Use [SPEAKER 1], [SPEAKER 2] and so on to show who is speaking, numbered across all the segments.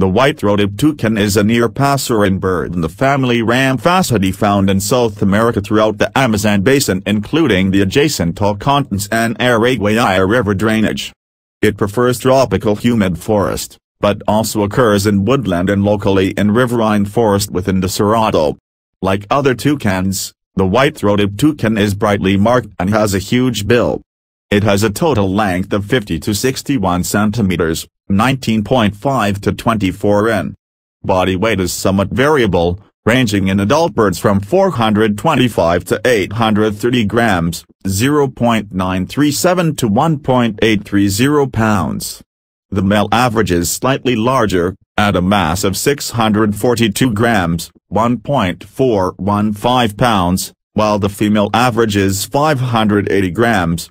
[SPEAKER 1] The white-throated toucan is a near-passerine bird in the family Ramphacidae found in South America throughout the Amazon basin including the adjacent Tocantins and Araguaia river drainage. It prefers tropical humid forest, but also occurs in woodland and locally in riverine forest within the Cerrado. Like other toucans, the white-throated toucan is brightly marked and has a huge bill. It has a total length of 50 to 61 centimeters, 19.5 to 24 in. Body weight is somewhat variable, ranging in adult birds from 425 to 830 grams, 0.937 to 1.830 pounds. The male averages slightly larger, at a mass of 642 grams, 1.415 pounds, while the female averages 580 grams,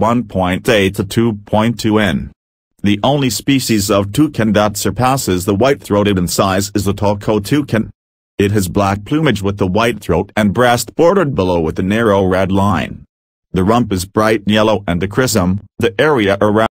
[SPEAKER 1] 1.8 to 2.2 n. The only species of toucan that surpasses the white-throated in size is the Tolco toucan. It has black plumage with the white throat and breast bordered below with a narrow red line. The rump is bright yellow and the chrism, the area around